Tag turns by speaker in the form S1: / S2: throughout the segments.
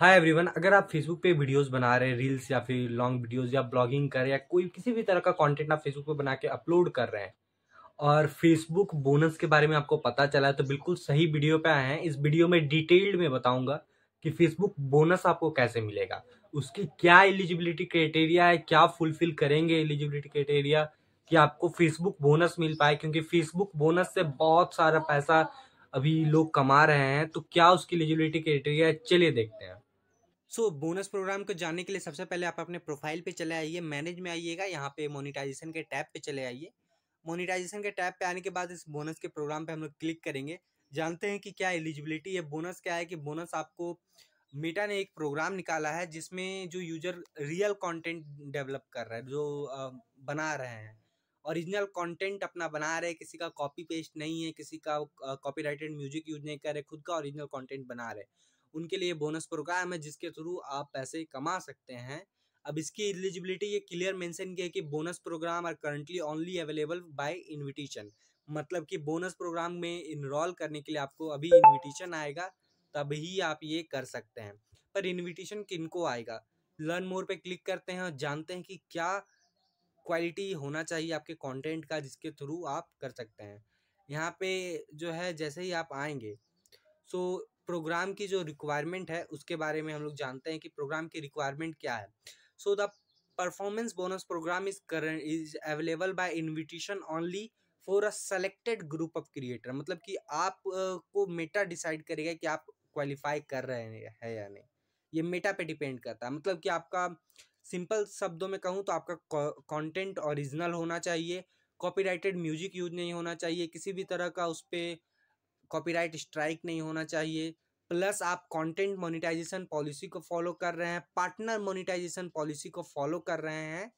S1: hi everyone अगर आप Facebook पे वीडियोस बना रहे हैं रील्स या फिर लॉन्ग वीडियोस या ब्लॉगिंग कर रहे हैं या कोई किसी भी तरह का कंटेंट आप फेसबुक पे बना के अपलोड कर रहे हैं और फेसबुक बोनस के बारे में आपको पता चला है तो बिल्कुल सही वीडियो पे आए हैं इस वीडियो में डिटेल्ड में बताऊंगा कि फेसबुक बोनस आपको कैसे मिलेगा उसकी क्या एलिजिबिलिटी क्राइटेरिया है क्या फुलफिल करेंगे एलिजिबिलिटी क्राइटेरिया कि आपको फेसबुक बोनस मिल पाए क्योंकि फेसबुक बोनस से बहुत सारा पैसा अभी लोग कमा रहे हैं तो क्या उसकी एलिजिबिलिटी क्राइटेरिया है चलिए देखते हैं सो so, बोनस प्रोग्राम को जानने के लिए सबसे पहले आप अपने प्रोफाइल पे चले आइए मैनेज में आइएगा यहाँ पे मोनिटाइजेशन के टैब पे चले आइए मोनिटाइजेशन के टैब पे आने के बाद इस बोनस के प्रोग्राम पे हम लोग क्लिक करेंगे जानते हैं कि क्या एलिजिबिलिटी है बोनस क्या है कि बोनस आपको मीटा ने एक प्रोग्राम निकाला है जिसमें जो यूजर रियल कॉन्टेंट डेवलप कर रहा है जो बना रहे हैं ओरिजिनल कंटेंट अपना बना रहे किसी का कॉपी पेस्ट नहीं है किसी का कॉपीराइटेड म्यूजिक यूज नहीं कर रहे खुद का ओरिजिनल कंटेंट बना रहे उनके लिए बोनस प्रोग्राम है जिसके थ्रू आप पैसे कमा सकते हैं अब इसकी एलिजिबिलिटी ये क्लियर मेंशन किया है कि bonus program are currently only available by invitation मतलब कि बोनस प्रोग्राम में इनरोल करने के लिए आपको अभी इनविटेशन आएगा तभी आप ये कर सकते हैं पर इनविटेशन को आएगा लर्न मोर पे क्लिक करते हैं और जानते हैं कि क्या क्वालिटी होना चाहिए आपके कॉन्टेंट का जिसके थ्रू आप कर सकते हैं यहाँ पे जो है जैसे ही आप आएंगे सो प्रोग्राम की जो रिक्वायरमेंट है उसके बारे में हम लोग जानते हैं कि प्रोग्राम की रिक्वायरमेंट क्या है so the performance bonus program is कर is available by invitation only for a selected group of creator मतलब कि आप को मेटा डिसाइड करेगा कि आप क्वालिफाई कर रहे हैं या नहीं ये मेटा पे डिपेंड करता है मतलब कि आपका सिंपल शब्दों में कहूँ तो आपका कंटेंट ओरिजिनल होना चाहिए कॉपीराइटेड म्यूजिक यूज नहीं होना चाहिए किसी भी तरह का उस पर कॉपीराइट स्ट्राइक नहीं होना चाहिए प्लस आप कंटेंट मोनेटाइजेशन पॉलिसी को फॉलो कर रहे हैं पार्टनर मोनेटाइजेशन पॉलिसी को फॉलो कर रहे हैं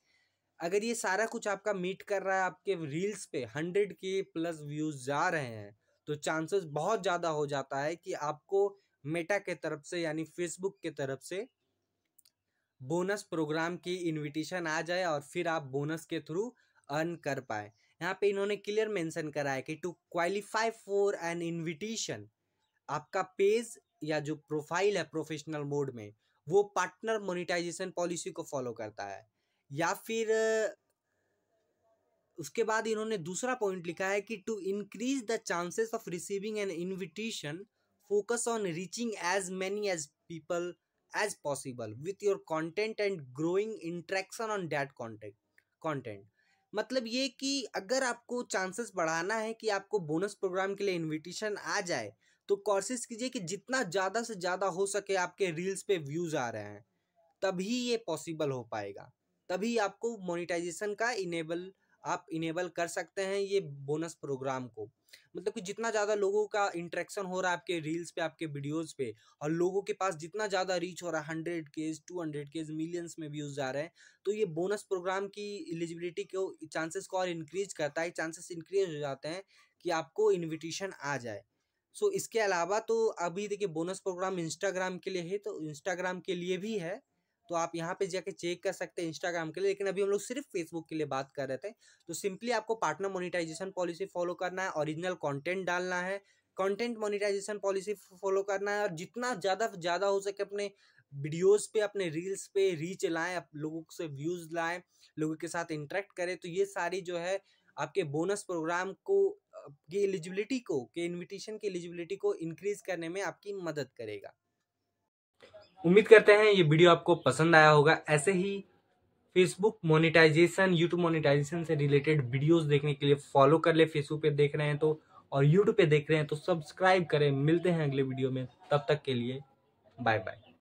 S1: अगर ये सारा कुछ आपका मीट कर रहा है आपके रील्स पे हंड्रेड के प्लस व्यूज़ जा रहे हैं तो चांसेस बहुत ज़्यादा हो जाता है कि आपको मेटा के तरफ से यानी फेसबुक के तरफ से बोनस प्रोग्राम की इनविटेशन आ जाए और फिर आप बोनस के थ्रू अर्न कर पाए यहाँ पे इन्होंने क्लियर मेंशन करा है कि to qualify for an invitation आपका पेज या जो प्रोफाइल है प्रोफेशनल मोड में वो पार्टनर मोनिटाइजेशन पॉलिसी को फॉलो करता है या फिर उसके बाद इन्होंने दूसरा पॉइंट लिखा है कि to increase the chances of receiving an invitation focus on reaching as many as people as possible with your content and growing interaction on that content content मतलब ये कि अगर आपको चांसेस बढ़ाना है कि आपको बोनस प्रोग्राम के लिए इनविटेशन आ जाए तो कोशिश कीजिए कि जितना ज़्यादा से ज़्यादा हो सके आपके रील्स पे व्यूज़ आ रहे हैं तभी ये पॉसिबल हो पाएगा तभी आपको मोनिटाइजेशन का इनेबल आप इनेबल कर सकते हैं ये बोनस प्रोग्राम को मतलब कि जितना ज़्यादा लोगों का इंट्रैक्शन हो रहा है आपके रील्स पे आपके वीडियोस पे और लोगों के पास जितना ज़्यादा रीच हो रहा है hundred K two hundred K millions में व्यूज़ जा रहे हैं तो ये बोनस प्रोग्राम की एलिजिबिलिटी को चांसेस को और इंक्रीज करता है चांसेस इंक्रीज हो जाते हैं कि आपको इन्विटेशन आ जाए सो so, इसके अलावा तो अभी देखिए बोनस प्रोग्राम इंस्टाग्राम के लिए है तो इंस्टाग्राम के लिए भी है तो आप यहाँ पे जाके चेक कर सकते हैं इंस्टाग्राम के लिए लेकिन अभी हम लोग सिर्फ फेसबुक के लिए बात कर रहे थे तो सिंपली आपको पार्टनर मोनिटाइजेशन पॉलिसी फॉलो करना है ओरिजिनल कंटेंट डालना है कंटेंट मोनिटाइजेशन पॉलिसी फॉलो करना है और जितना ज़्यादा ज़्यादा हो सके अपने वीडियोस पे अपने रील्स पे रीच लाएं आप लोगों से व्यूज़ लाएं लोगों के साथ इंटरेक्ट करें तो ये सारी जो है आपके बोनस प्रोग्राम को की एलिजिबिलिटी को के इनविटेशन की एलिजिबिलिटी को इंक्रीज़ करने में आपकी मदद करेगा उम्मीद करते हैं ये वीडियो आपको पसंद आया होगा ऐसे ही फेसबुक मोनेटाइजेशन यूट्यूब मोनेटाइजेशन से रिलेटेड वीडियोस देखने के लिए फॉलो कर ले फेसबुक पे देख रहे हैं तो और यूट्यूब पे देख रहे हैं तो सब्सक्राइब करें मिलते हैं अगले वीडियो में तब तक के लिए बाय बाय